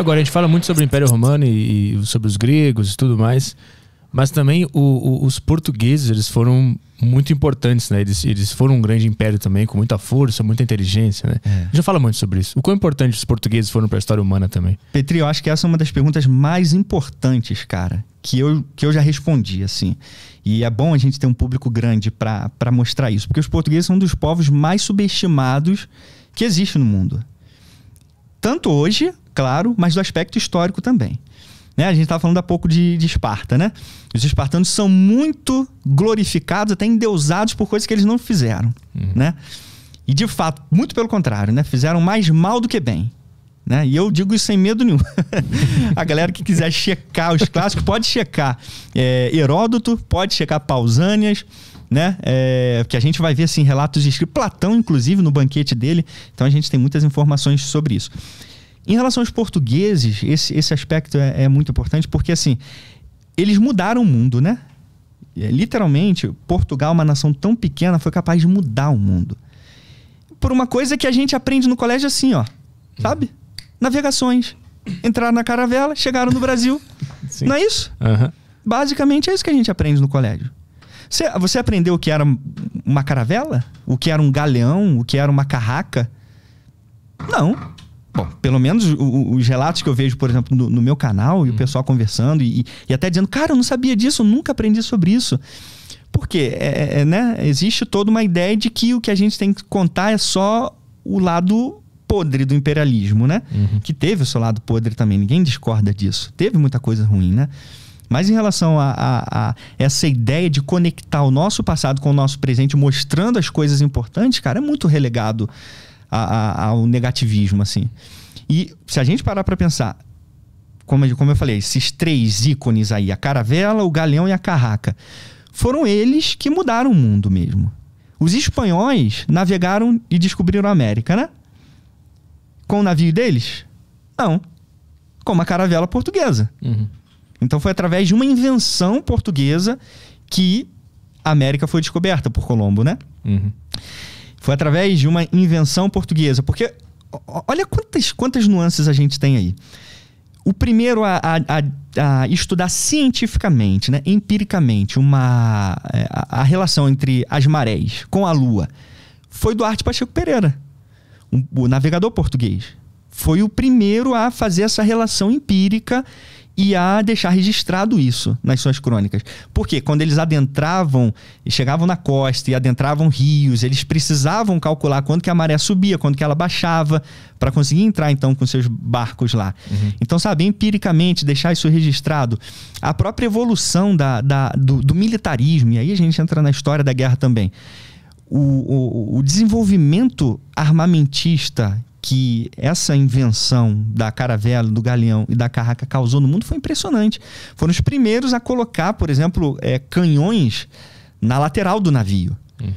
Agora, a gente fala muito sobre o Império Romano e, e sobre os gregos e tudo mais, mas também o, o, os portugueses eles foram muito importantes, né? Eles, eles foram um grande império também, com muita força, muita inteligência, né? É. Já fala muito sobre isso. O quão importante os portugueses foram para a história humana também? Petri, eu acho que essa é uma das perguntas mais importantes, cara, que eu, que eu já respondi, assim. E é bom a gente ter um público grande para mostrar isso, porque os portugueses são um dos povos mais subestimados que existe no mundo. Tanto hoje, claro, mas do aspecto histórico também. Né? A gente estava falando há pouco de, de Esparta, né? Os espartanos são muito glorificados, até endeusados por coisas que eles não fizeram, uhum. né? E de fato, muito pelo contrário, né? Fizeram mais mal do que bem. Né? E eu digo isso sem medo nenhum. a galera que quiser checar os clássicos, pode checar é, Heródoto, pode checar Pausânias, né? É, que a gente vai ver assim relatos de Platão, inclusive, no banquete dele. Então a gente tem muitas informações sobre isso. Em relação aos portugueses, esse, esse aspecto é, é muito importante porque assim eles mudaram o mundo, né? É, literalmente, Portugal, uma nação tão pequena, foi capaz de mudar o mundo. Por uma coisa que a gente aprende no colégio assim, ó. Sabe? Navegações. Entraram na caravela, chegaram no Brasil. Sim. Não é isso? Uhum. Basicamente é isso que a gente aprende no colégio. Você, você aprendeu o que era uma caravela? O que era um galeão? O que era uma carraca? Não. Bom, pelo menos os relatos que eu vejo, por exemplo, no, no meu canal, e hum. o pessoal conversando e, e, até dizendo, cara, eu não sabia disso, eu nunca aprendi sobre isso. Porque é, é, é, né? existe toda uma ideia de que o que a gente tem que contar é só o lado podre do imperialismo, né? Uhum. Que teve o seu lado podre também, ninguém discorda disso. Teve muita coisa ruim, né? Mas em relação a, a, a, essa ideia de conectar o nosso passado com o nosso presente, mostrando as coisas importantes, cara, é muito relegado a, ao negativismo, assim. E se a gente parar para pensar, como, como eu falei, esses três ícones aí, a caravela, o galeão e a carraca, foram eles que mudaram o mundo mesmo. Os espanhóis navegaram e descobriram a América, né? Com o navio deles? Não. Com uma caravela portuguesa. Uhum. Então foi através de uma invenção portuguesa que a América foi descoberta por Colombo, né? Uhum. Foi através de uma invenção portuguesa. Porque olha quantas, quantas nuances a gente tem aí. O primeiro a, a, a estudar cientificamente, né, empiricamente, uma, é, a, a, relação entre as marés com a Lua foi Duarte Pacheco Pereira, um, o navegador português. Foi o primeiro a fazer essa relação empírica e a deixar registrado isso nas suas crônicas. Porque quando eles adentravam, chegavam na costa e adentravam rios, eles precisavam calcular quando que a maré subia, quando que ela baixava, para conseguir entrar então com seus barcos lá. Uhum. Então, sabe, empiricamente deixar isso registrado. A própria evolução da, da do, do militarismo, e aí a gente entra na história da guerra também. O, o, o, desenvolvimento armamentista que essa invenção da caravela, do galeão e da carraca causou no mundo foi impressionante. Foram os primeiros a colocar, por exemplo, é, canhões na lateral do navio. Hum.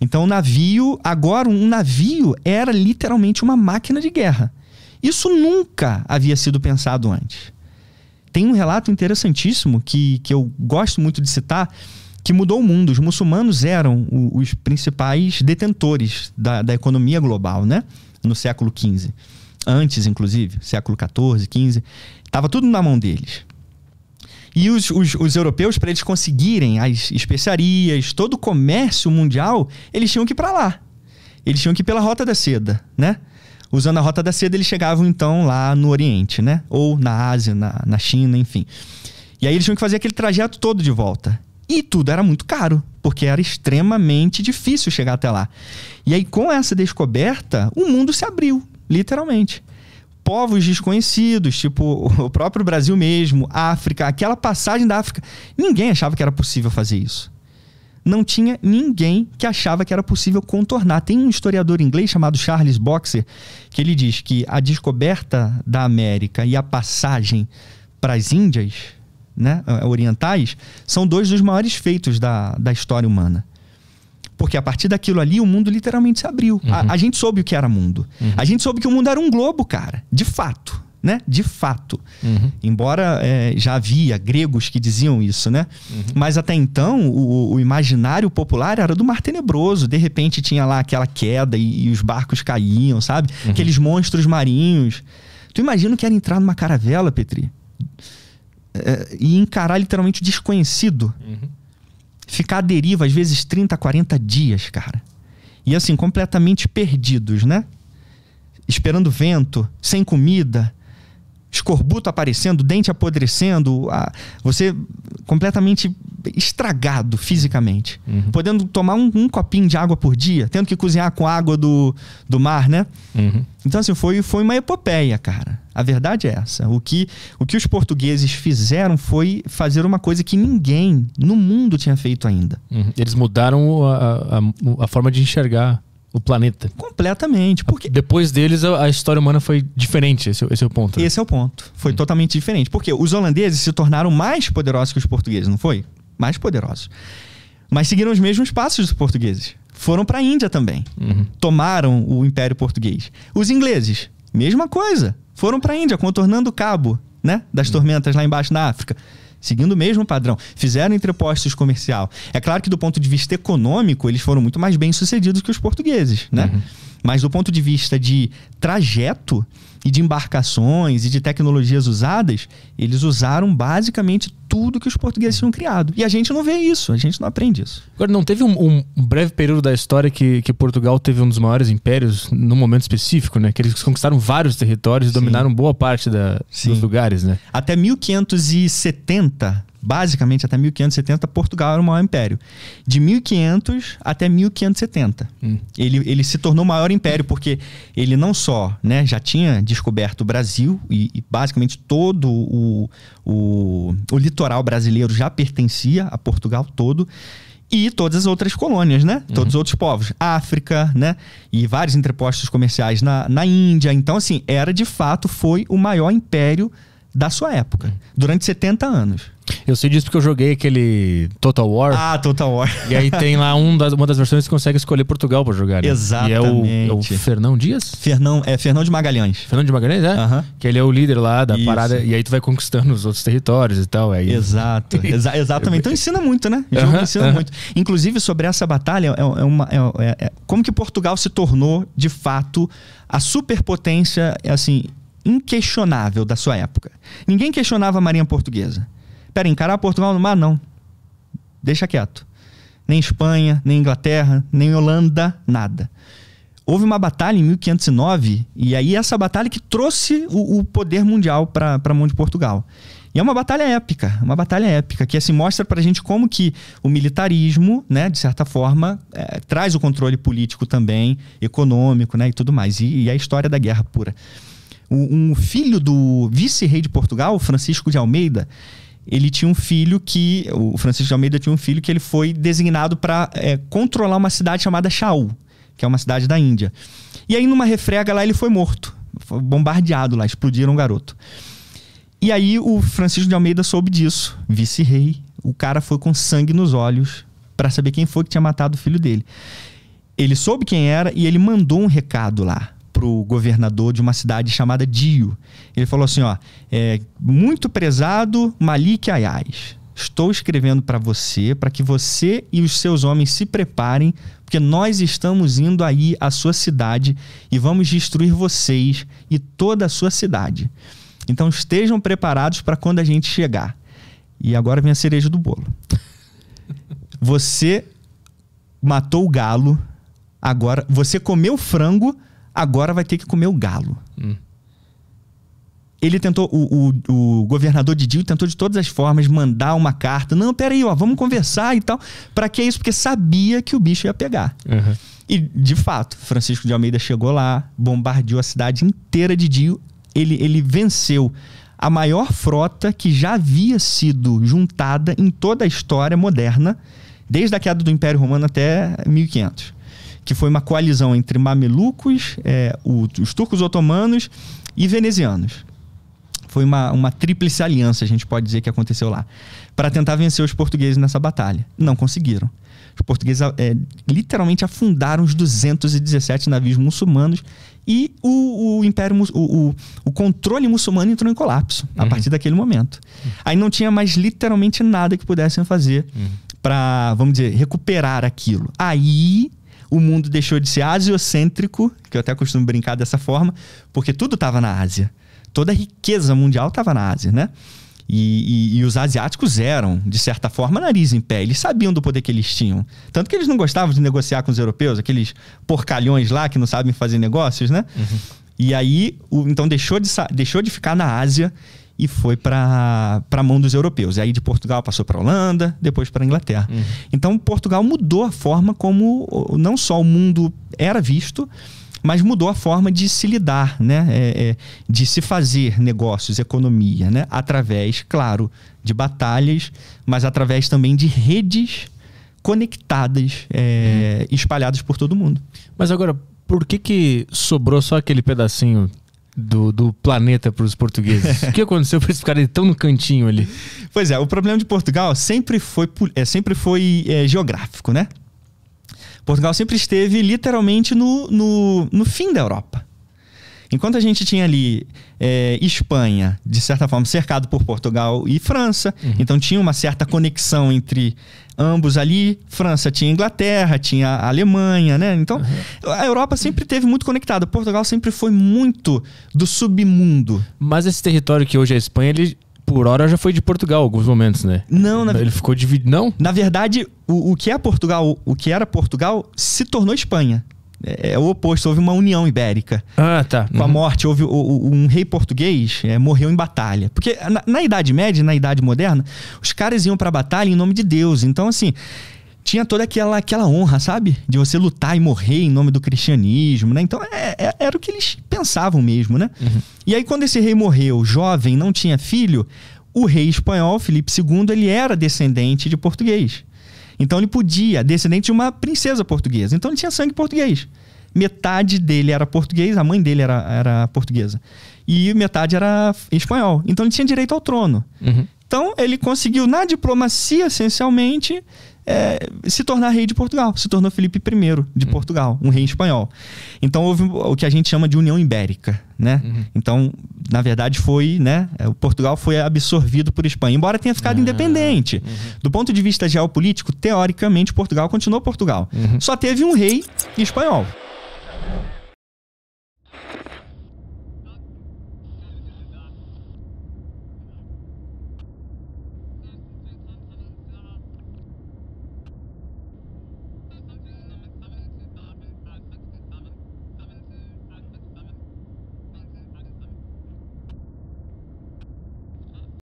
Então, o navio, agora, um navio era literalmente uma máquina de guerra. Isso nunca havia sido pensado antes. Tem um relato interessantíssimo que, que eu gosto muito de citar, que mudou o mundo. Os muçulmanos eram o, os principais detentores da, da economia global, né? No século XV. Antes, inclusive, século XIV, XV. Estava tudo na mão deles. E os, os, os europeus, para eles conseguirem as especiarias, todo o comércio mundial, eles tinham que ir para lá. Eles tinham que ir pela Rota da Seda, né? Usando a Rota da Seda, eles chegavam então lá no Oriente, né? Ou na Ásia, na, na China, enfim. E aí eles tinham que fazer aquele trajeto todo de volta. E tudo era muito caro, porque era extremamente difícil chegar até lá. E aí, com essa descoberta, o mundo se abriu, literalmente. Povos desconhecidos, tipo o próprio Brasil mesmo, África, aquela passagem da África. Ninguém achava que era possível fazer isso. Não tinha ninguém que achava que era possível contornar. Tem um historiador inglês chamado Charles Boxer que ele diz que a descoberta da América e a passagem para as Índias né, é, é orientais, são dois dos maiores feitos da, da história humana. Porque a partir daquilo ali, o mundo literalmente se abriu. Uhum. A, a, gente soube o que era mundo. Uhum. A gente soube que o mundo era um globo, cara. De fato. Né? De fato. Uhum. Embora é, já havia gregos que diziam isso, né? Uhum. Mas até então, o, o, imaginário popular era do mar tenebroso. De repente tinha lá aquela queda e, e os barcos caíam, sabe? Uhum. Aqueles monstros marinhos. Tu imagina que era entrar numa caravela, Petri? É, e encarar literalmente o desconhecido. Uhum. Ficar à deriva, às vezes 30, 40 dias, cara. E assim, completamente perdidos, né? Esperando vento, sem comida, escorbuto aparecendo, dente apodrecendo, a, você completamente estragado fisicamente. Uhum. Podendo tomar um, um, copinho de água por dia, tendo que cozinhar com água do, do mar, né? Uhum. Então, assim, foi, foi uma epopeia, cara. A verdade é essa. O que, o que os portugueses fizeram foi fazer uma coisa que ninguém no mundo tinha feito ainda. Uhum. Eles mudaram a, a, a forma de enxergar o planeta. Completamente. Porque... Depois deles, a história humana foi diferente. Esse, esse é o ponto. Né? Esse é o ponto. Foi hum. totalmente diferente. Porque os holandeses se tornaram mais poderosos que os portugueses, não foi? Mais poderosos. Mas seguiram os mesmos passos dos portugueses. Foram para a Índia também. Uhum. Tomaram o Império Português. Os ingleses, mesma coisa. Foram para a Índia, contornando o cabo né, das uhum. tormentas lá embaixo na África seguindo o mesmo padrão, fizeram entrepostos comercial. É claro que do ponto de vista econômico, eles foram muito mais bem sucedidos que os portugueses, né? Uhum. Mas do ponto de vista de trajeto e de embarcações e de tecnologias usadas, eles usaram basicamente tudo que os portugueses tinham criado. E a gente não vê isso, a gente não aprende isso. Agora, não teve um, um breve período da história que, que Portugal teve um dos maiores impérios num momento específico, né? Que eles conquistaram vários territórios e dominaram boa parte da, dos lugares, né? Até 1570, basicamente até 1570, Portugal era o maior império. De 1500 até 1570, hum. ele, ele se tornou o maior império porque ele não só né, já tinha descoberto o Brasil e, e basicamente todo o, o, o litoral brasileiro já pertencia a Portugal todo e todas as outras colônias, né? Uhum. Todos os outros povos. África, né? E vários entrepostos comerciais na, na Índia. Então, assim, era de fato, foi o maior império da sua época, uhum. durante 70 anos. Eu sei disso porque eu joguei aquele Total War. Ah, Total War. E aí tem lá um das, uma das versões que consegue escolher Portugal pra jogar. Né? Exatamente. E é o, é o, Fernão Dias? Fernão, é Fernão de Magalhães. Fernão de Magalhães, é? Que ele é o líder lá da Isso. parada. E aí tu vai conquistando os outros territórios e tal. Aí... Exato. Exa exatamente. Então ensina muito, né? O jogo ensina muito. Inclusive, sobre essa batalha, é, é uma, é, é, é, como que Portugal se tornou, de fato, a superpotência, assim, inquestionável da sua época. Ninguém questionava a Marinha Portuguesa pera, encarar Portugal no mar? Não. Deixa quieto. Nem Espanha, nem Inglaterra, nem Holanda, nada. Houve uma batalha em 1509, e aí essa batalha que trouxe o, o poder mundial para a mão de Portugal. E é uma batalha épica, uma batalha épica, que assim mostra para a gente como que o militarismo, né, de certa forma, é, traz o controle político também, econômico, né, e tudo mais. E, e a história da guerra pura. O, um filho do vice-rei de Portugal, Francisco de Almeida, ele tinha um filho que. O Francisco de Almeida tinha um filho que ele foi designado para é, controlar uma cidade chamada Chaul, que é uma cidade da Índia. E aí, numa refrega lá, ele foi morto. Foi bombardeado lá, explodiram um garoto. E aí, o Francisco de Almeida soube disso, vice-rei. O cara foi com sangue nos olhos para saber quem foi que tinha matado o filho dele. Ele soube quem era e ele mandou um recado lá pro governador de uma cidade chamada Dio. Ele falou assim, ó, é, muito prezado Malik Ayaz. Estou escrevendo para você, para que você e os seus homens se preparem, porque nós estamos indo aí à sua cidade e vamos destruir vocês e toda a sua cidade. Então estejam preparados para quando a gente chegar. E agora vem a cereja do bolo. Você matou o galo, agora você comeu frango, agora vai ter que comer o galo. Hum. Ele tentou, o, o, o governador tentou de todas as formas mandar uma carta. Não, peraí, ó, vamos conversar e tal. Para que isso? Porque sabia que o bicho ia pegar. Uhum. E, de fato, Francisco de Almeida chegou lá, bombardeou a cidade inteira de Dio. Ele, ele venceu a maior frota que já havia sido juntada em toda a história moderna, desde a queda do Império Romano até 1500 que foi uma coalizão entre mamelucos, é, o, os turcos otomanos e venezianos. Foi uma, uma tríplice aliança, a gente pode dizer, que aconteceu lá, para tentar vencer os portugueses nessa batalha. Não conseguiram. Os portugueses é, literalmente afundaram os 217 navios muçulmanos e o, o império o, o, o, controle muçulmano entrou em colapso uhum. a partir daquele momento. Uhum. Aí não tinha mais literalmente nada que pudessem fazer uhum. para, vamos dizer, recuperar aquilo. Aí o mundo deixou de ser asiocêntrico, que eu até costumo brincar dessa forma, porque tudo estava na Ásia. Toda a riqueza mundial estava na Ásia, né? E, e, e, os asiáticos eram, de certa forma, nariz em pé. Eles sabiam do poder que eles tinham. Tanto que eles não gostavam de negociar com os europeus, aqueles porcalhões lá que não sabem fazer negócios, né? Uhum. E aí, o, então, deixou de, deixou de ficar na Ásia e foi para a mão dos europeus. E aí de Portugal passou para Holanda, depois para Inglaterra. Uhum. Então Portugal mudou a forma como não só o mundo era visto, mas mudou a forma de se lidar, né? É, é, de se fazer negócios, economia, né? através, claro, de batalhas, mas através também de redes conectadas, é, uhum. espalhadas por todo mundo. Mas agora, por que, que sobrou só aquele pedacinho do, do planeta para os portugueses. o que aconteceu para eles ficarem tão no cantinho ali? Pois é, o problema de Portugal sempre foi, é, sempre foi é, geográfico, né? Portugal sempre esteve literalmente no, no, no fim da Europa. Enquanto a gente tinha ali é, Espanha, de certa forma, cercado por Portugal e França, uhum. então tinha uma certa conexão entre ambos ali. França tinha Inglaterra, tinha Alemanha, né? Então uhum. a Europa sempre teve muito conectada. Portugal sempre foi muito do submundo. Mas esse território que hoje é Espanha, ele por hora já foi de Portugal alguns momentos, né? Não, na... ele ficou dividido, não? Na verdade, o, o que é Portugal, o que era Portugal se tornou Espanha. É, é, o oposto, houve uma união ibérica. Ah, tá. Uhum. Com a uhum. morte, houve o, o, um rei português é, morreu em batalha. Porque na, na, Idade Média, na Idade Moderna, os caras iam pra batalha em nome de Deus. Então, assim, tinha toda aquela, aquela honra, sabe? De você lutar e morrer em nome do cristianismo, né? Então, é, é era o que eles pensavam mesmo, né? Uhum. E aí, quando esse rei morreu, jovem, não tinha filho, o rei espanhol, Felipe II, ele era descendente de português. Então ele podia, descendente de uma princesa portuguesa. Então ele tinha sangue português. Metade dele era português, a mãe dele era, era portuguesa. E metade era espanhol. Então ele tinha direito ao trono. Uhum. Então, ele conseguiu, na diplomacia, essencialmente, é, se tornar rei de Portugal. Se tornou Felipe I de uhum. Portugal, um rei espanhol. Então houve o que a gente chama de União Ibérica, né? Uhum. Então, na verdade, foi, né? É, o Portugal foi absorvido por Espanha, embora tenha ficado ah, independente. Uhum. Do ponto de vista geopolítico, teoricamente, Portugal continuou Portugal. Uhum. Só teve um rei espanhol.